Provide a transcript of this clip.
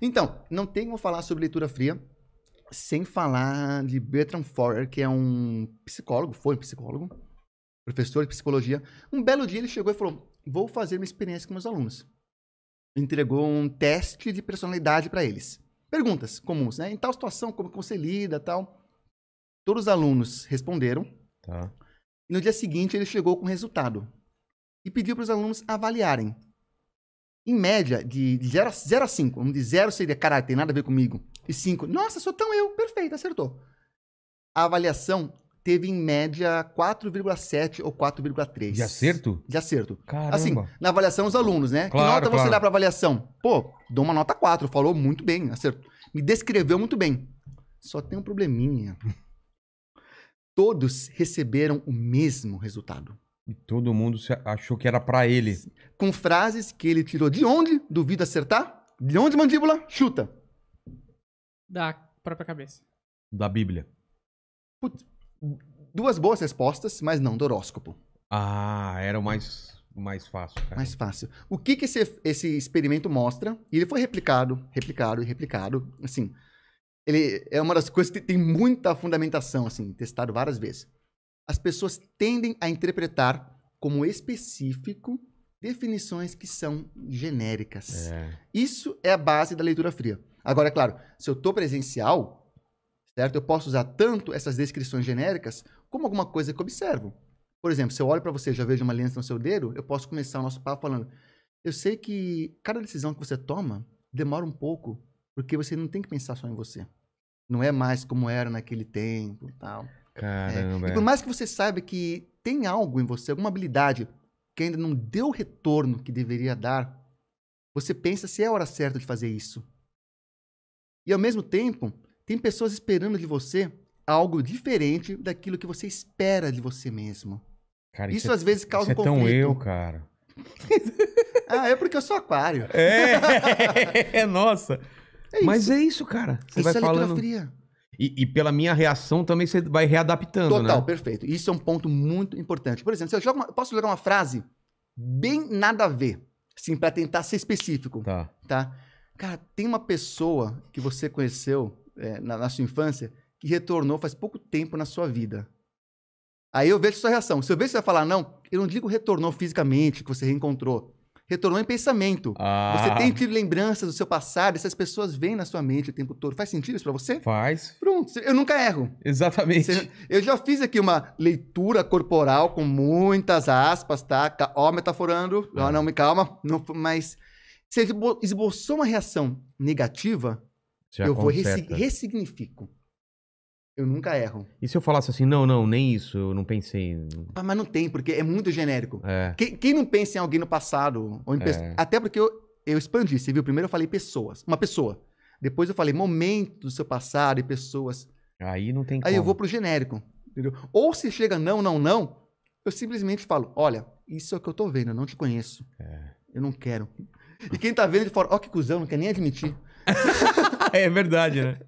Então, não tem como falar sobre leitura fria sem falar de Bertram Forer, que é um psicólogo, foi um psicólogo, professor de psicologia. Um belo dia ele chegou e falou: Vou fazer uma experiência com meus alunos. Entregou um teste de personalidade para eles. Perguntas comuns, né? Em tal situação, como você lida tal. Todos os alunos responderam. Tá. E no dia seguinte ele chegou com o resultado e pediu para os alunos avaliarem em média, de 0 a, a 5, onde 0 seria, caralho, tem nada a ver comigo, e 5, nossa, sou tão eu, perfeito, acertou. A avaliação teve, em média, 4,7 ou 4,3. De acerto? De acerto. Caramba. Assim, na avaliação, os alunos, né? Claro, que nota claro. você dá para avaliação? Pô, dou uma nota 4, falou muito bem, acertou. Me descreveu muito bem. Só tem um probleminha. Todos receberam o mesmo resultado. E todo mundo achou que era para ele. Com frases que ele tirou de onde? Duvido acertar? De onde, mandíbula? Chuta. Da própria cabeça. Da Bíblia. Putz, duas boas respostas, mas não do horóscopo. Ah, era o mais, mais fácil. Cara. Mais fácil. O que, que esse, esse experimento mostra? E ele foi replicado, replicado e replicado. Assim, ele é uma das coisas que tem muita fundamentação, assim, testado várias vezes as pessoas tendem a interpretar como específico definições que são genéricas. É. Isso é a base da leitura fria. Agora, é claro, se eu estou presencial, certo? Eu posso usar tanto essas descrições genéricas como alguma coisa que eu observo. Por exemplo, se eu olho para você e já vejo uma aliança no seu dedo, eu posso começar o nosso papo falando: eu sei que cada decisão que você toma demora um pouco, porque você não tem que pensar só em você. Não é mais como era naquele tempo, tal. É, Caramba. É. E por mais que você saiba que tem algo em você, alguma habilidade que ainda não deu o retorno que deveria dar, você pensa se é a hora certa de fazer isso. E ao mesmo tempo, tem pessoas esperando de você algo diferente daquilo que você espera de você mesmo. Cara, isso, isso é, às vezes causa isso é um conflito. É tão eu, cara. ah, é porque eu sou aquário. É, é nossa. É Mas é isso, cara. Você isso vai é falando... fria. E, e, pela minha reação também você vai readaptando, Total, né? Total, perfeito. Isso é um ponto muito importante. Por exemplo, se eu uma, posso jogar uma frase bem nada a ver, assim, para tentar ser específico. Tá. tá. Cara, tem uma pessoa que você conheceu é, na, na, sua infância que retornou faz pouco tempo na sua vida. Aí eu vejo sua reação. Se eu vejo você vai falar não, eu não digo retornou fisicamente, que você reencontrou retornou em pensamento. Ah. Você tem tido lembranças do seu passado, essas pessoas vêm na sua mente o tempo todo. Faz sentido isso para você? Faz. Pronto, eu nunca erro. Exatamente. Eu já fiz aqui uma leitura corporal com muitas aspas, tá? Ó, metaforando. Ah. Não, me calma. Não, mas você esboçou uma reação negativa, já eu conserta. vou ressignifico. Eu nunca erro. E se eu falasse assim, não, não, nem isso, eu não pensei. Ah, mas não tem, porque é muito genérico. É. Quem, quem, não pensa em alguém no passado, ou em é. até porque eu, eu expandi, você viu? Primeiro eu falei pessoas, uma pessoa. Depois eu falei momentos do seu passado e pessoas. Aí não tem Aí como. eu vou pro genérico, entendeu? Ou se chega não, não, não, eu simplesmente falo, olha, isso é o que eu tô vendo, eu não te conheço. É. Eu não quero. E quem tá vendo de fora, ó oh, que cuzão, não quer nem admitir. é verdade, né?